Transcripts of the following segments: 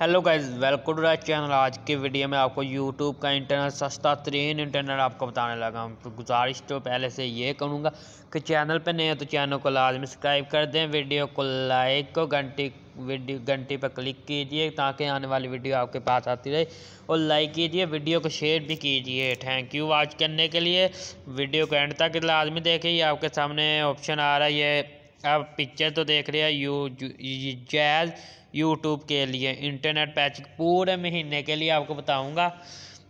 hello guys welcome to Rai channel आज के video में आपको यूट्यूब का इंटरनेट सस्ता तरीन इंटरनेट आपको बताने लगा हूँ तो गुजारिश तो पहले से ये करूँगा कि चैनल पर नए तो चैनल को लाजमी सब्सक्राइब कर दें वीडियो को लाइक को घंटी वीडियो घंटी पर क्लिक कीजिए ताकि आने वाली वीडियो आपके पास आती रहे और लाइक कीजिए वीडियो को शेयर भी कीजिए थैंक यू वॉच करने के लिए वीडियो को एंड तक लाजमी देखिए आपके सामने ऑप्शन आ रहा है ये आप पिक्चर तो देख रहे हैं यू जैज़ यूट्यूब के लिए इंटरनेट पैच पूरे महीने के लिए आपको बताऊंगा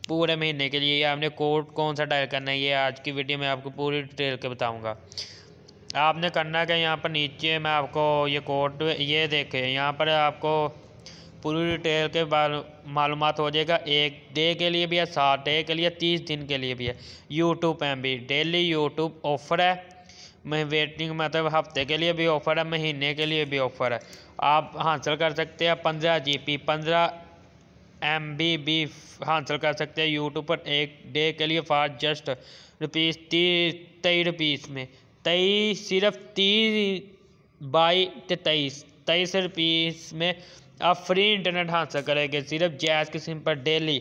पूरे महीने के लिए आपने कोड कौन सा डायल करना है ये आज की वीडियो में आपको पूरी डिटेल के बताऊंगा आपने करना क्या यहाँ पर नीचे मैं आपको ये कोड ये देखे यहाँ पर आपको पूरी डिटेल के मालूम हो जाएगा एक डे के लिए भी है सात डे के लिए तीस दिन के लिए भी है यूट्यूब पर भी डेली यूट्यूब ऑफर है मैं वेटिंग मतलब तो हफ्ते के लिए भी ऑफ़र है महीने के लिए भी ऑफ़र है आप हासिल कर सकते हैं पंद्रह जी पी पंद्रह एम बी बी हासिल कर सकते हैं यूट्यूब पर एक डे के लिए फार जस्ट रुपीस तीस तेईस रुपीस में तेईस सिर्फ तीस बाई तेईस तेईस रुपीस में आप फ्री इंटरनेट हासिल करेंगे सिर्फ जैस की सिम पर डेली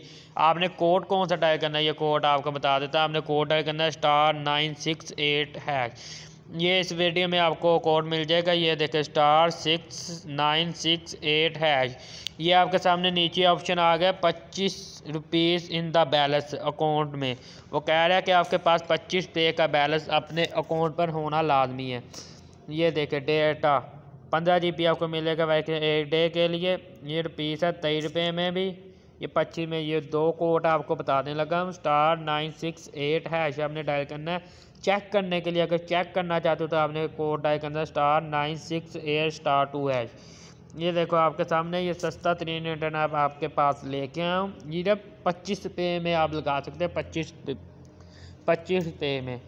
आपने कोड कौन सा टाइप करना है ये कोड आपको बता देता है आपने कोड टाइप करना है star nine six eight hash ये इस वीडियो में आपको कोड मिल जाएगा ये देखें star six nine six eight hash ये आपके सामने नीचे ऑप्शन आ गया पच्चीस rupees in the balance account में वो कह रहा है कि आपके पास पच्चीस पे का बैलेंस अपने अकाउंट पर होना लाजमी है ये देखें डेटा पंद्रह जी आपको मिलेगा वैसे एक डे के लिए ये रुपीस है तेईस रुपये में भी ये पच्चीस में ये दो कोड आपको बताने लगा हम star nine six eight hash आपने डायल करना है चेक करने के लिए अगर चेक करना चाहते हो तो आपने कोड डाई के अंदर star nine six eight star two hash ये देखो आपके सामने ये सस्ता तरीन इंटरनेट आपके पास लेके आऊँ ये जब पच्चीस रुपये में आप लगा सकते हैं पच्चीस पच्चीस रुपये में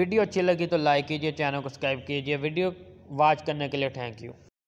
वीडियो अच्छी लगी तो लाइक कीजिए चैनल को सब्सक्राइब कीजिए वीडियो वॉच करने के लिए थैंक यू